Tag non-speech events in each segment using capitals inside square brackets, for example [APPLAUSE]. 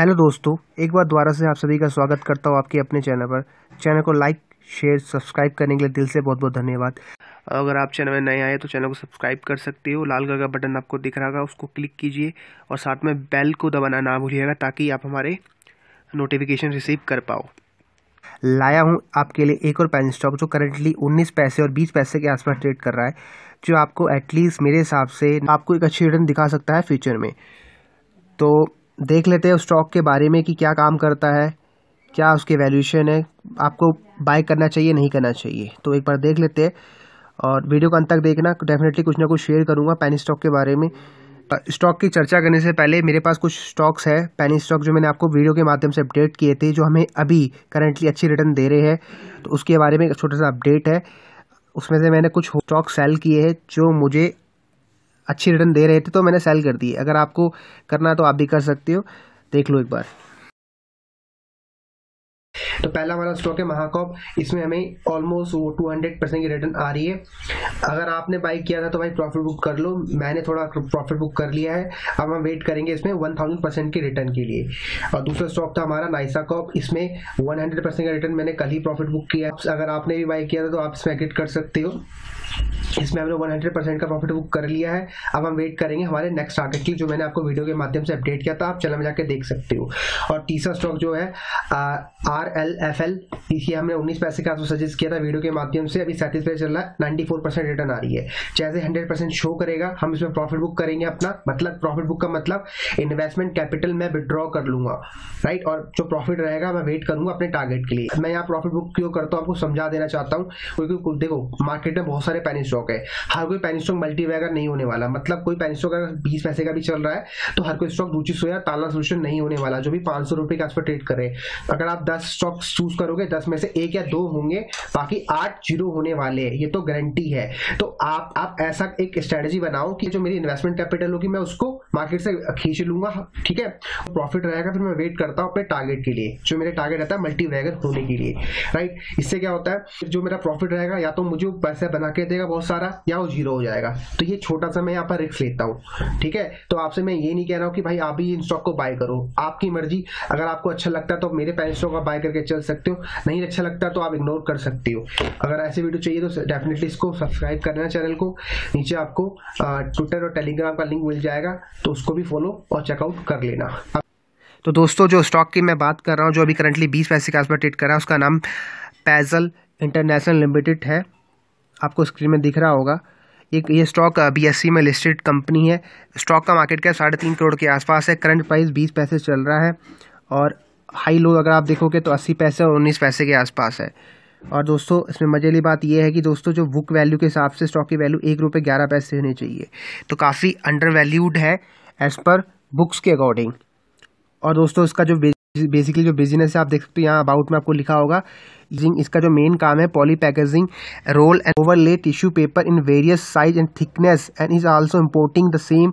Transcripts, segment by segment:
Hello दोस्तों एक बार दोबारा से आप सभी का स्वागत करता हूँ आपके अपने चैनल पर चैनल को लाइक शेयर सब्सक्राइब करने के लिए दिल से बहुत बहुत धन्यवाद अगर आप चैनल में नए आए तो चैनल को सब्सक्राइब कर सकते हो लाल कलर का बटन आपको दिख रहा होगा उसको क्लिक कीजिए और साथ में बेल को दबाना ना भूलिएगा ताकि आप हमारे नोटिफिकेशन रिसीव कर पाओ लाया हूँ आपके लिए एक और पेन स्टॉक जो करेंटली उन्नीस पैसे और बीस पैसे के आसपास ट्रेड कर रहा है जो आपको एटलीस्ट मेरे हिसाब से आपको एक अच्छी रिटर्न दिखा सकता है फ्यूचर में तो देख लेते हैं उस स्टॉक के बारे में कि क्या काम करता है क्या उसके वैल्यूशन है आपको बाय करना चाहिए नहीं करना चाहिए तो एक बार देख लेते हैं और वीडियो का अंत तक देखना डेफिनेटली कुछ ना कुछ शेयर करूँगा पैनी स्टॉक के बारे में स्टॉक की चर्चा करने से पहले मेरे पास कुछ स्टॉक्स है पैनी स्टॉक जो मैंने आपको वीडियो के माध्यम से अपडेट किए थे जो हमें अभी करंटली अच्छी रिटर्न दे रहे हैं तो उसके बारे में एक छोटा सा अपडेट है उसमें से मैंने कुछ स्टॉक सेल किए हैं जो मुझे अच्छी रिटर्न दे रहे थे तो मैंने सेल कर दी अगर आपको करना है तो आप भी कर सकते हो देख लो एक बार तो पहला हमारा स्टॉक है महाकॉप इसमें हमें ऑलमोस्ट वो टू हंड्रेड परसेंट की रिटर्न आ रही है अगर आपने बाई किया था तो भाई प्रॉफिट बुक कर लो मैंने थोड़ा प्रॉफिट बुक कर लिया है अब हम वेट करेंगे इसमें वन थाउजेंड परसेंट के रिटर्न के लिए और दूसरा स्टॉक था हमारा नाइसा कॉप इसमें वन हंड्रेड परसेंट का रिटर्न मैंने कल ही प्रॉफिट बुक किया अगर आपने भी बाई किया था तो आप इसमें एग्रिट कर सकते हो इसमें हमने 100 परसेंट का प्रॉफिट बुक कर लिया है अब हम वेट करेंगे हमारे नेक्स्ट टारगेट की जो मैंने आपको वीडियो के माध्यम से अपडेट किया था आप चैनल में जाके देख सकते हो और तीसरा स्टॉक जो है आर एल एफ एल इसी हमने उन्नीस पैसे का आपको सजेस्ट किया था वीडियो के माध्यम से अभी सैंतीस पैसे चल रहा है नाइन्टी फोर परसेंट रिटर्न आ रही है जैसे हंड्रेड परसेंट शो करेगा हम इसमें प्रॉफिट बुक करेंगे अपना मतलब प्रॉफिट बुक का मतलब इन्वेस्टमेंट कैपिटल मैं विड्रॉ कर लूंगा राइट और जो प्रॉफिट रहेगा मैं वेट करूंगा अपने टारगेट के लिए मैं यहाँ प्रॉफिट बुक क्यों करता हूँ आपको समझा देना चाहता हूँ क्योंकि देखो मार्केट में बहुत सारे पैनी स्टॉक है हर कोई पैनी स्टॉक मल्टीवैगर नहीं होने वाला मतलब कोई पैनी स्टॉक अगर बीस पैसे का भी चल रहा है तो हर कोई स्टॉक दूची सोया ताला सोल्यूशन नहीं होने वाला जो भी पांच सौ रुपए के आसपास ट्रेड करे अगर आप दस स्टॉक स्टॉक्स चूज करोगे दस में से एक या दो होंगे बाकी आठ जीरो होने वाले हैं ये तो गारंटी है तो आप आप ऐसा एक स्ट्रेटेजी बनाओ कि जो मेरी इन्वेस्टमेंट कैपिटल होगी मैं उसको मार्केट से खींच लूंगा ठीक है प्रॉफिट रहेगा फिर मैं वेट करता हूँ अपने टारगेट के लिए जो मेरे टारगेट रहता है मल्टी वैगन होने के लिए राइट इससे क्या होता है जो मेरा प्रॉफिट रहेगा या तो मुझे पैसा बना के देगा बहुत सारा या वो जीरो हो जाएगा तो ये छोटा सा मैं यहाँ पर रिस्क लेता हूँ ठीक है तो आपसे मैं ये नहीं कह रहा हूँ कि भाई आप ही इन स्टॉक को बाय करो आपकी मर्जी अगर आपको अच्छा लगता है तो मेरे पैसों का बाय करके चल सकते हो नहीं अच्छा लगता तो आप इग्नोर कर सकते हो अगर ऐसे वीडियो चाहिए तो डेफिनेटली इसको सब्सक्राइब करना चैनल को नीचे आपको ट्विटर और टेलीग्राम का लिंक मिल जाएगा तो उसको भी फॉलो और चेकआउट कर लेना तो दोस्तों जो स्टॉक की मैं बात कर रहा हूँ जो अभी करंटली बीस पैसे के आसपास ट्रेड कर रहा है उसका नाम पैजल इंटरनेशनल लिमिटेड है आपको स्क्रीन में दिख रहा होगा एक ये स्टॉक बीएससी e में लिस्टेड कंपनी है स्टॉक का मार्केट कैप साढ़े तीन करोड़ के आसपास है करंट प्राइस बीस पैसे चल रहा है और हाई लो अगर आप देखोगे तो अस्सी पैसे और उन्नीस पैसे के आसपास है और दोस्तों इसमें मजे वाली बात यह है कि दोस्तों जो बुक वैल्यू के हिसाब से स्टॉक की वैल्यू एक रुपये ग्यारह पैसे होनी चाहिए तो काफ़ी अंडर वैल्यूड है एज़ पर बुक्स के अकॉर्डिंग और दोस्तों इसका जो बेसिकली जो बिजनेस है आप देख सकते हो यहाँ अबाउट में आपको लिखा होगा इसका जो मेन काम है poly packaging roll and overlay tissue paper in various size and thickness and is also importing the same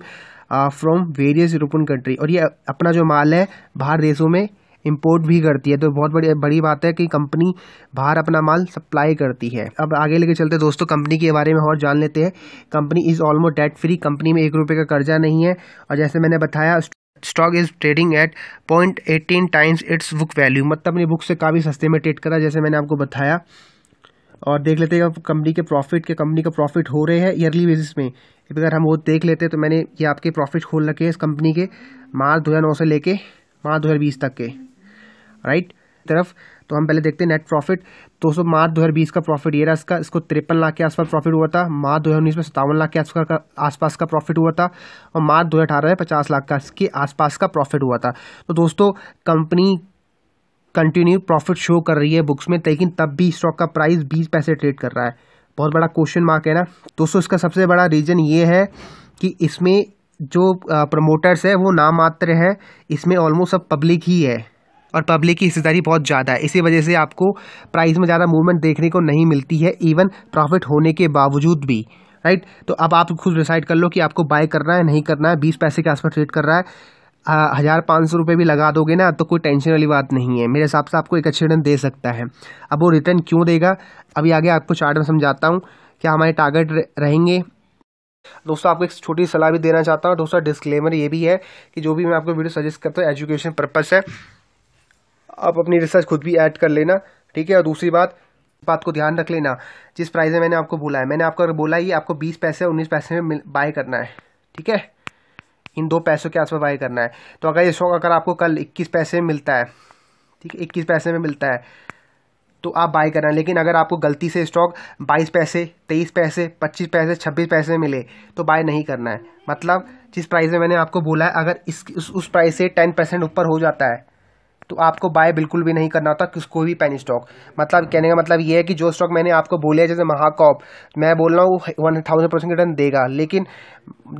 from various European country और ये अपना जो माल है बाहर देशों में इम्पोर्ट भी करती है तो बहुत बड़ी बड़ी बात है कि कंपनी बाहर अपना माल सप्लाई करती है अब आगे लेके चलते हैं दोस्तों कंपनी के बारे में और जान लेते हैं company is almost debt free company में एक रुपये का कर्जा नहीं है और जैसे मैंने बताया stock is trading at point eighteen times its book value मतलब अपनी बुक से काफ़ी सस्ते में ट्रेड करा जैसे मैंने आपको बताया और देख लेते हैं कंपनी के प्रॉफिट के कंपनी का प्रॉफिट हो रहे हैं ईयरली बेसिस में अगर हम वो देख लेते हैं तो मैंने ये आपके प्रॉफिट खोल रखे हैं इस कंपनी के मार्च दो से लेके मार्च दो तक के राइट तरफ तो हम पहले देखते हैं नेट प्रॉफिट दो सौ मार्च दो हज़ार बीस का प्रॉफिट ये रहा इसका इसको तिरपन लाख के आसपास प्रॉफिट हुआ था मार्च दो हज़ार उन्नीस में सत्तावन लाख के आसपास का आसपास का प्रॉफिट हुआ था और मार्च दो हज़ार अठारह में पचास लाख का इसके आसपास का प्रॉफिट हुआ था तो दोस्तों कंपनी कंटिन्यू प्रॉफिट शो कर रही है बुक्स में लेकिन तब भी स्टॉक का प्राइस बीस पैसे ट्रेड कर रहा है बहुत बड़ा क्वेश्चन मार्क है ना दोस्तों इसका सबसे बड़ा रीज़न ये है कि इसमें जो प्रमोटर्स है वो नाम मात्र है इसमें ऑलमोस्ट सब पब्लिक ही है और पब्लिक की हिस्सेदारी बहुत ज़्यादा है इसी वजह से आपको प्राइस में ज़्यादा मूवमेंट देखने को नहीं मिलती है इवन प्रॉफिट होने के बावजूद भी राइट तो अब आप खुद डिसाइड कर लो कि आपको बाय करना है नहीं करना है बीस पैसे के आसपास ट्रेड कर रहा है हज़ार पाँच सौ रुपये भी लगा दोगे ना तो कोई टेंशन वाली बात नहीं है मेरे हिसाब से आपको एक अच्छे रिटर्न दे सकता है अब वो रिटर्न क्यों देगा अभी आगे आपको चार्ट में समझाता हूँ क्या हमारे टारगेट रहेंगे दोस्तों आपको एक छोटी सलाह भी देना चाहता हूँ दोस्तों डिस्क्लेमर ये भी है कि जो भी मैं आपको वीडियो सजेस्ट करता हूँ एजुकेशन पर्पज़ है आप अपनी रिसर्च खुद भी ऐड कर लेना ठीक है और दूसरी बात बात को ध्यान रख लेना जिस प्राइस में मैंने आपको बोला है मैंने आपको बोला ही आपको बीस पैसे उन्नीस पैसे में बाय करना है ठीक है इन दो पैसों के आसपास बाय करना है तो अगर ये स्टॉक अगर आपको कल इक्कीस पैसे में मिलता है ठीक है इक्कीस पैसे में मिलता है तो आप बाय करना लेकिन अगर आपको गलती से स्टॉक 22 पैसे 23 पैसे 25 पैसे 26 पैसे मिले तो बाय नहीं करना है मतलब जिस प्राइस में मैंने आपको बोला है अगर इस उस, उस प्राइस से 10 परसेंट ऊपर हो जाता है तो आपको बाय बिल्कुल भी नहीं करना होता कोई भी पेनी स्टॉक मतलब कहने का मतलब ये है कि जो स्टॉक मैंने आपको बोले जैसे महाकॉप मैं बोल रहा हूँ वन थाउजेंड परसेंट रिटर्न देगा लेकिन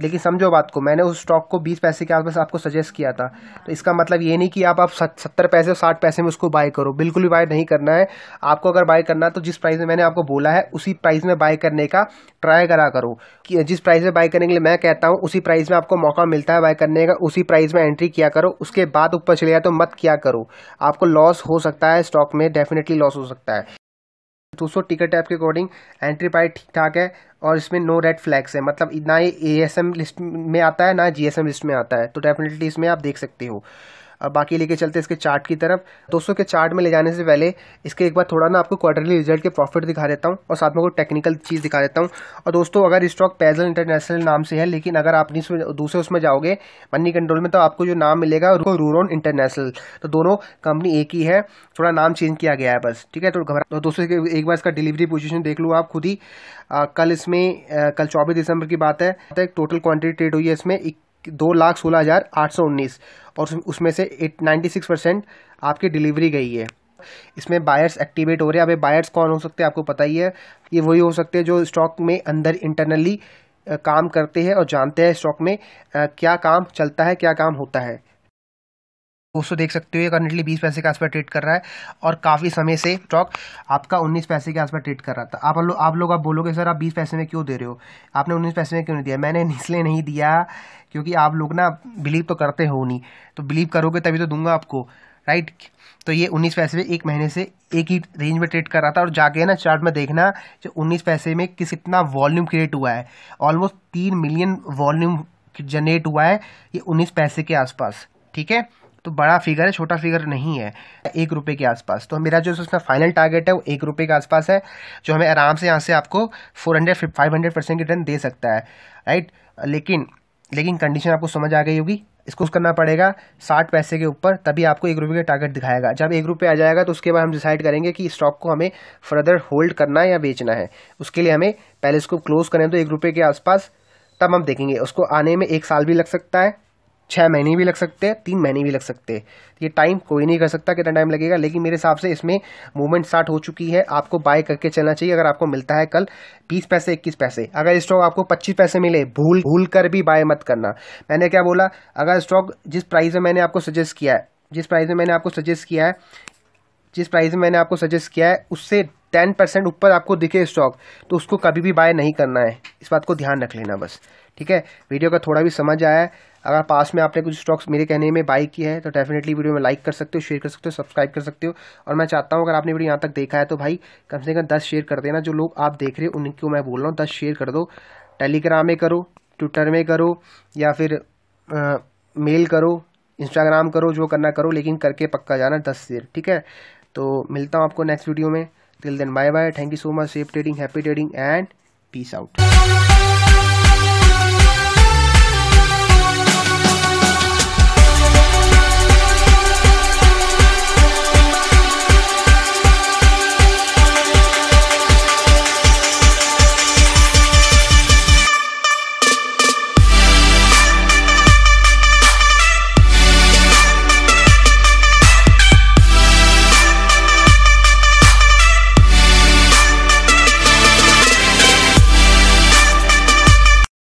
लेकिन समझो बात को मैंने उस स्टॉक को बीस पैसे के आसपास आपको सजेस्ट किया था तो इसका मतलब ये नहीं कि आप आप सत्तर पैसे साठ पैसे में उसको बाय करो बिल्कुल भी बाय नहीं करना है आपको अगर बाय करना है तो जिस प्राइस में मैंने आपको बोला है उसी प्राइस में बाय करने का ट्राई करा करो कि जिस प्राइस में बाय करने के लिए मैं कहता हूँ उसी प्राइस में आपको मौका मिलता है बाय करने का उसी प्राइस में एंट्री किया करो उसके बाद ऊपर चले जाए तो मत किया करो हो आपको लॉस हो सकता है स्टॉक में डेफिनेटली लॉस हो सकता है दोस्तों टिकट ऐप के अकॉर्डिंग एंट्री पाइट ठीक ठाक है और इसमें नो रेड फ्लैग्स है मतलब ना ये ए लिस्ट में आता है ना जी लिस्ट में आता है तो डेफिनेटली इसमें आप देख सकते हो अब बाकी लेके चलते हैं इसके चार्ट की तरफ दोस्तों के चार्ट में ले जाने से पहले इसके एक बार थोड़ा ना आपको क्वार्टरली रिजल्ट के प्रॉफिट दिखा देता हूँ और साथ में कोई टेक्निकल चीज़ दिखा देता हूँ और दोस्तों अगर स्टॉक पैजल इंटरनेशनल नाम से है लेकिन अगर आप इसमें दूसरे उसमें जाओगे मनी कंट्रोल में तो आपको जो नाम मिलेगा रूरोन इंटरनेशनल तो दोनों कंपनी एक ही है थोड़ा नाम चेंज किया गया है बस ठीक है तो घबरा तो दोस्तों एक बार इसका डिलीवरी पोजिशन देख लो आप खुद ही आ, कल इसमें आ, कल चौबीस दिसंबर की बात है टोटल क्वान्टिटी ट्रेड हुई है इसमें दो लाख सोलह हज़ार आठ सौ उन्नीस और उसमें से एट नाइन्टी सिक्स परसेंट आपकी डिलीवरी गई है इसमें बायर्स एक्टिवेट हो रहे हैं अब बायर्स कौन हो सकते हैं आपको पता ही है ये वही हो सकते हैं जो स्टॉक में अंदर इंटरनली काम करते हैं और जानते हैं स्टॉक में क्या काम चलता है क्या काम होता है दोस्तों देख सकते हो ये करंटली बीस पैसे के आसपास ट्रेड कर रहा है और काफ़ी समय से स्टॉक आपका उन्नीस पैसे के आसपास ट्रेड कर रहा था आप लोग आप लोग आप बोलोगे सर आप बीस पैसे में क्यों दे रहे हो आपने उन्नीस पैसे में क्यों नहीं दिया मैंने [LAUGHS] इसलिए नहीं दिया क्योंकि आप लोग ना बिलीव तो करते हो नहीं तो बिलीव करोगे तभी तो दूंगा आपको राइट तो ये उन्नीस पैसे में एक महीने से एक ही रेंज में ट्रेड कर रहा था और जाके ना चार्ट में देखना जो उन्नीस पैसे में किस इतना वॉल्यूम क्रिएट हुआ है ऑलमोस्ट तीन मिलियन वॉल्यूम जनरेट हुआ है ये उन्नीस पैसे के आसपास ठीक है तो बड़ा फिगर है छोटा फिगर नहीं है एक रुपये के आसपास तो मेरा जो उसका फाइनल टारगेट है वो एक रुपये के आसपास है जो हमें आराम से यहाँ से आपको four hundred five hundred percent return दे सकता है राइट लेकिन लेकिन कंडीशन आपको समझ आ गई होगी इसको करना पड़ेगा साठ पैसे के ऊपर तभी आपको एक रुपये का टारगेट दिखाएगा जब एक रुपये आ जाएगा तो उसके बाद हम डिसाइड करेंगे कि स्टॉक को हमें फर्दर होल्ड करना है या बेचना है उसके लिए हमें पहले इसको क्लोज करें तो एक रुपये के आसपास तब हम देखेंगे उसको आने में एक साल भी लग सकता है छः महीने भी लग सकते हैं तीन महीने भी लग सकते हैं ये टाइम कोई नहीं कर सकता कितना टाइम लगेगा लेकिन मेरे हिसाब से इसमें मूवमेंट स्टार्ट हो चुकी है आपको बाय करके चलना चाहिए अगर आपको मिलता है कल बीस पैसे इक्कीस पैसे अगर स्टॉक आपको पच्चीस पैसे मिले भूल भूल कर भी बाय मत करना मैंने क्या बोला अगर स्टॉक जिस प्राइस में मैंने आपको सजेस्ट किया है जिस प्राइस में मैंने आपको सजेस्ट किया है जिस प्राइस में मैंने आपको सजेस्ट किया है उससे टेन परसेंट ऊपर आपको दिखे स्टॉक तो उसको कभी भी बाय नहीं करना है इस बात को ध्यान रख लेना बस ठीक है वीडियो का थोड़ा भी समझ आया है अगर पास में आपने कुछ स्टॉक्स मेरे कहने में बाई की है तो डेफिनेटली वीडियो में लाइक कर सकते हो शेयर कर सकते हो सब्सक्राइब कर सकते हो और मैं चाहता हूँ अगर आपने वीडियो यहाँ तक देखा है तो भाई कम से कम दस शेयर कर देना जो लोग आप देख रहे हो उनको मैं बोल रहा हूँ दस शेयर कर दो टेलीग्राम में करो ट्विटर में करो या फिर मेल करो इंस्टाग्राम करो जो करना करो लेकिन करके पक्का जाना दस शेयर ठीक है तो मिलता हूँ आपको नेक्स्ट वीडियो में Till then, bye bye. Thank you so much. Safe trading, happy trading, and peace out.